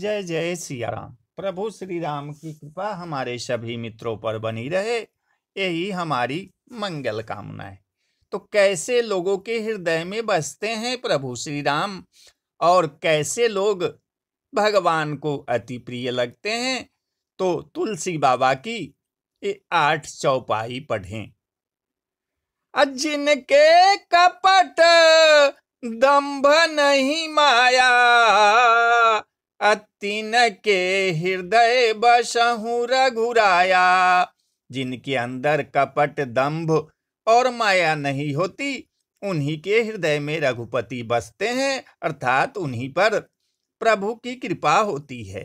जय जय सिया राम प्रभु श्री राम की कृपा हमारे सभी मित्रों पर बनी रहे यही हमारी मंगल कामना है तो कैसे लोगों के हृदय में बसते हैं प्रभु श्री राम और कैसे लोग भगवान को अति प्रिय लगते हैं तो तुलसी बाबा की ये आठ चौपाई पढ़ें जिनके कपट दंभ नहीं माया तीन के हृदय बसहु रघुराया जिनके अंदर कपट दंभ और माया नहीं होती उन्हीं के हृदय में रघुपति बसते हैं अर्थात उन्हीं पर प्रभु की कृपा होती है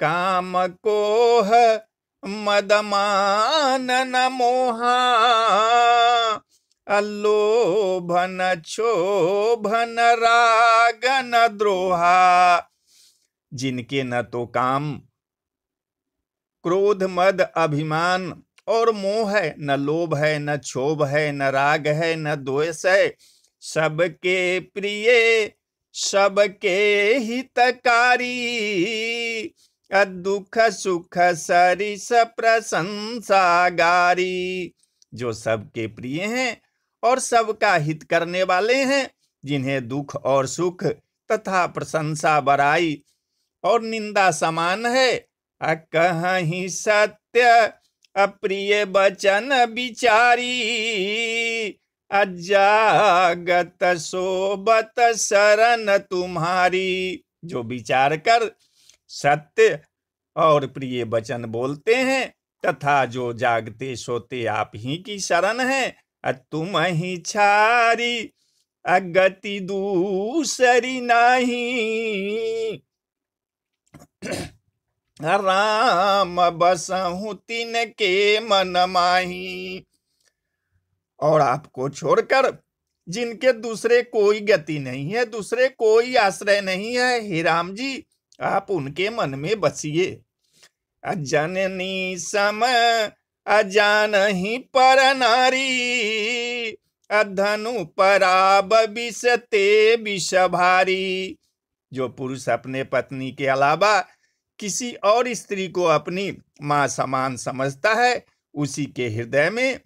काम कोह मदमान मोहा अल्लोभन क्षोभन रागन द्रोहा जिनके न तो काम क्रोध मद अभिमान और मोह है न लोभ है न क्षोभ है न राग है न द्वेष है सबके प्रिय सबके हितकारी दुख सुख सरिस प्रशंसागारी जो सबके प्रिय हैं और सबका हित करने वाले हैं जिन्हें दुख और सुख तथा प्रशंसा बराई और निंदा समान है कहीं सत्य अप्रिय बचन बिचारी अजागत सोबत शरण तुम्हारी जो विचार कर सत्य और प्रिय वचन बोलते हैं तथा जो जागते सोते आप ही की शरण है तुम ही छारी अगति दूसरी नहीं राम बसहु तीन के मन माही और आपको छोड़कर जिनके दूसरे कोई गति नहीं है दूसरे कोई आश्रय नहीं है हे राम जी आप उनके मन में बसिए अजननी सम अजान ही पर नारी अधनु पराब विषते विष भारी जो पुरुष अपने पत्नी के अलावा किसी और स्त्री को अपनी माँ समान समझता है उसी के हृदय में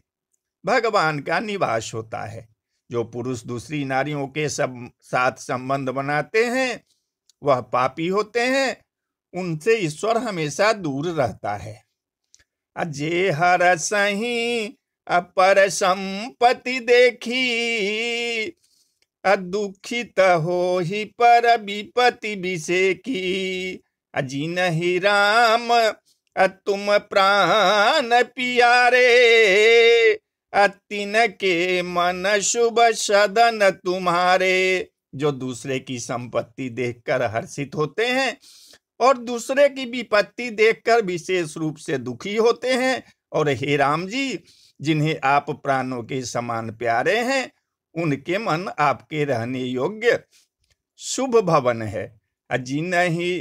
भगवान का निवास होता है जो पुरुष दूसरी नारियों के सब साथ संबंध बनाते हैं वह पापी होते हैं उनसे ईश्वर हमेशा दूर रहता है अजय हर सही अपर संपत्ति देखी अदुखित हो ही पर विपति विषे की अजी नहीं राम तुम प्राण पियारे अतिन के मन शुभ सदन तुम्हारे जो दूसरे की संपत्ति देखकर हर्षित होते हैं और दूसरे की विपत्ति देखकर विशेष रूप से दुखी होते हैं और हे राम जी जिन्हें आप प्राणों के समान प्यारे हैं उनके मन आपके रहने योग्य शुभ भवन है अजी नहीं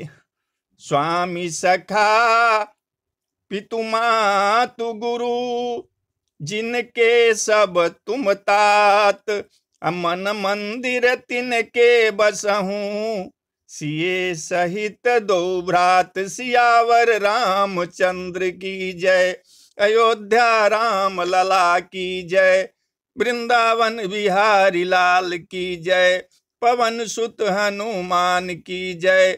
स्वामी सखा पितु मातु गुरु जिनके सब तुम तात अमन मंदिर तिनके बसहू सिए सहित दो भ्रात सियावर राम चंद्र की जय अयोध्या राम लला की जय वृंदावन बिहारी लाल की जय पवन सुत हनुमान की जय